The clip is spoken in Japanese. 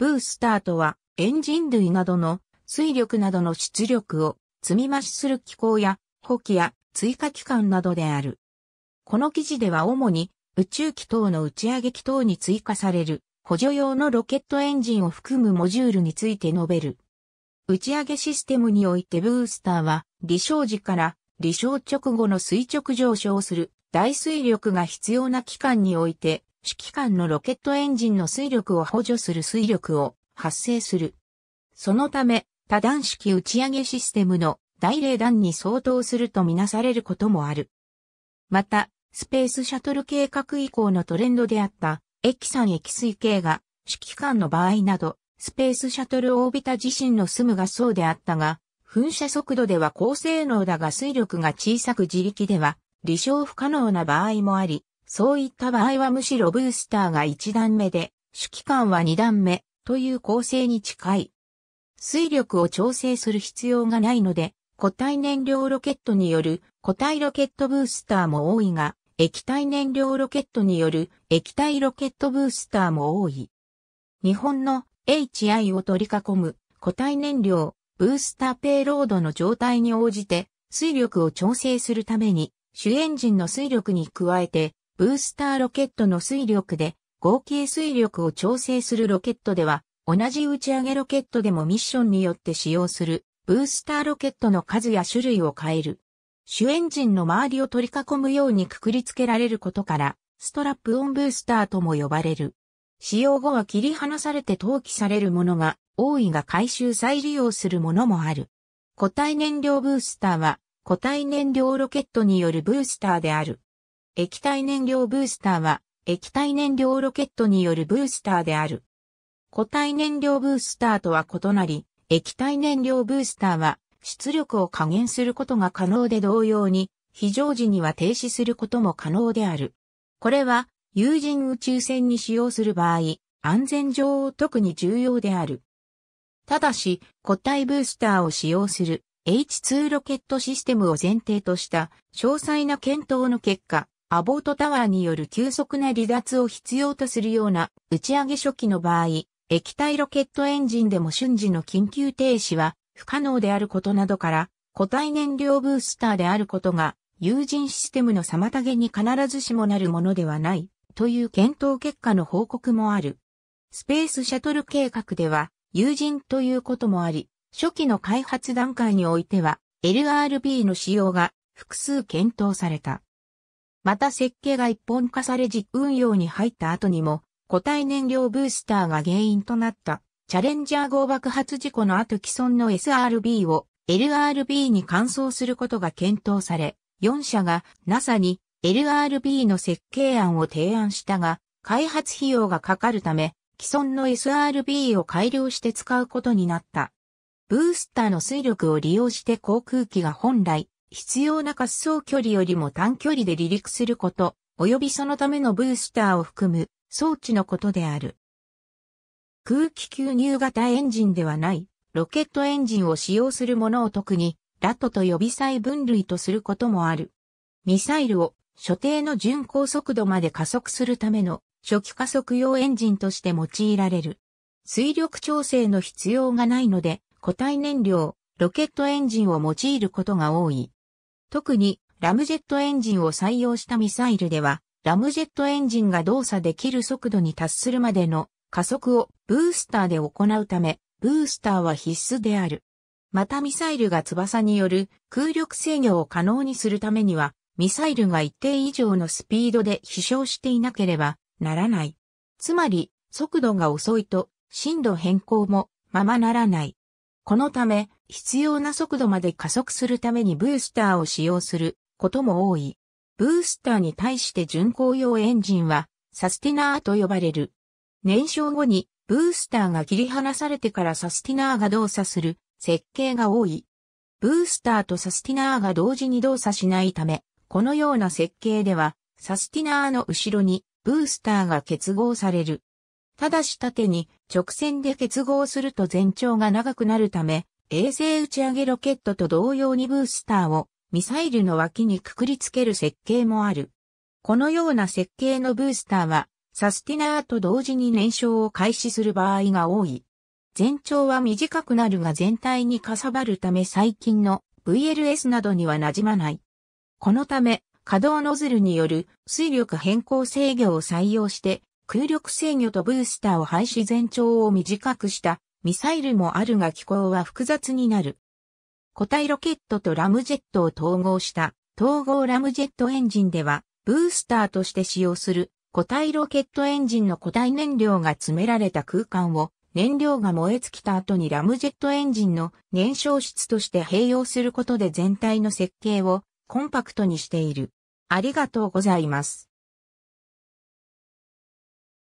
ブースターとは、エンジン類などの水力などの出力を積み増しする機構や、補機や追加機関などである。この記事では主に宇宙機等の打ち上げ機等に追加される補助用のロケットエンジンを含むモジュールについて述べる。打ち上げシステムにおいてブースターは、離床時から離床直後の垂直上昇する大水力が必要な機関において、指揮官のロケットエンジンの水力を補助する水力を発生する。そのため、多段式打ち上げシステムの大霊弾に相当するとみなされることもある。また、スペースシャトル計画以降のトレンドであった、液酸液水系が、指揮官の場合など、スペースシャトルオービタ自身の住むがそうであったが、噴射速度では高性能だが水力が小さく自力では、離床不可能な場合もあり、そういった場合はむしろブースターが1段目で、主機関は2段目という構成に近い。水力を調整する必要がないので、固体燃料ロケットによる固体ロケットブースターも多いが、液体燃料ロケットによる液体ロケットブースターも多い。日本の HI を取り囲む固体燃料ブースターペイロードの状態に応じて水力を調整するために主エンジンの水力に加えてブースターロケットの水力で合計水力を調整するロケットでは、同じ打ち上げロケットでもミッションによって使用するブースターロケットの数や種類を変える。主エンジンの周りを取り囲むようにくくりつけられることから、ストラップオンブースターとも呼ばれる。使用後は切り離されて投棄されるものが、多いが回収再利用するものもある。固体燃料ブースターは、固体燃料ロケットによるブースターである。液体燃料ブースターは、液体燃料ロケットによるブースターである。固体燃料ブースターとは異なり、液体燃料ブースターは、出力を加減することが可能で同様に、非常時には停止することも可能である。これは、有人宇宙船に使用する場合、安全上特に重要である。ただし、固体ブースターを使用する H2 ロケットシステムを前提とした詳細な検討の結果、アボートタワーによる急速な離脱を必要とするような打ち上げ初期の場合、液体ロケットエンジンでも瞬時の緊急停止は不可能であることなどから、固体燃料ブースターであることが、有人システムの妨げに必ずしもなるものではない、という検討結果の報告もある。スペースシャトル計画では、有人ということもあり、初期の開発段階においては、LRB の使用が複数検討された。また設計が一本化され実運用に入った後にも、固体燃料ブースターが原因となった、チャレンジャー号爆発事故の後既存の SRB を LRB に換装することが検討され、4社が NASA に LRB の設計案を提案したが、開発費用がかかるため、既存の SRB を改良して使うことになった。ブースターの水力を利用して航空機が本来必要な滑走距離よりも短距離で離陸すること、及びそのためのブースターを含む装置のことである。空気吸入型エンジンではない、ロケットエンジンを使用するものを特に、ラトと予備細分類とすることもある。ミサイルを所定の巡航速度まで加速するための初期加速用エンジンとして用いられる。水力調整の必要がないので、固体燃料、ロケットエンジンを用いることが多い。特にラムジェットエンジンを採用したミサイルでは、ラムジェットエンジンが動作できる速度に達するまでの加速をブースターで行うため、ブースターは必須である。またミサイルが翼による空力制御を可能にするためには、ミサイルが一定以上のスピードで飛翔していなければならない。つまり、速度が遅いと、進路変更もままならない。このため、必要な速度まで加速するためにブースターを使用することも多い。ブースターに対して巡航用エンジンは、サスティナーと呼ばれる。燃焼後に、ブースターが切り離されてからサスティナーが動作する設計が多い。ブースターとサスティナーが同時に動作しないため、このような設計では、サスティナーの後ろにブースターが結合される。ただし縦に直線で結合すると全長が長くなるため、衛星打ち上げロケットと同様にブースターをミサイルの脇にくくりつける設計もある。このような設計のブースターは、サスティナーと同時に燃焼を開始する場合が多い。全長は短くなるが全体にかさばるため最近の VLS などには馴染まない。このため、稼働ノズルによる水力変更制御を採用して空力制御とブースターを廃止全長を短くしたミサイルもあるが機構は複雑になる。固体ロケットとラムジェットを統合した統合ラムジェットエンジンではブースターとして使用する固体ロケットエンジンの固体燃料が詰められた空間を燃料が燃え尽きた後にラムジェットエンジンの燃焼室として併用することで全体の設計をコンパクトにしている。ありがとうございます。